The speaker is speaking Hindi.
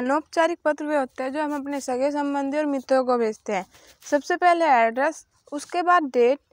अनौपचारिक पत्र वे होते हैं जो हम अपने सगे संबंधी और मित्रों को भेजते हैं सबसे पहले एड्रेस उसके बाद डेट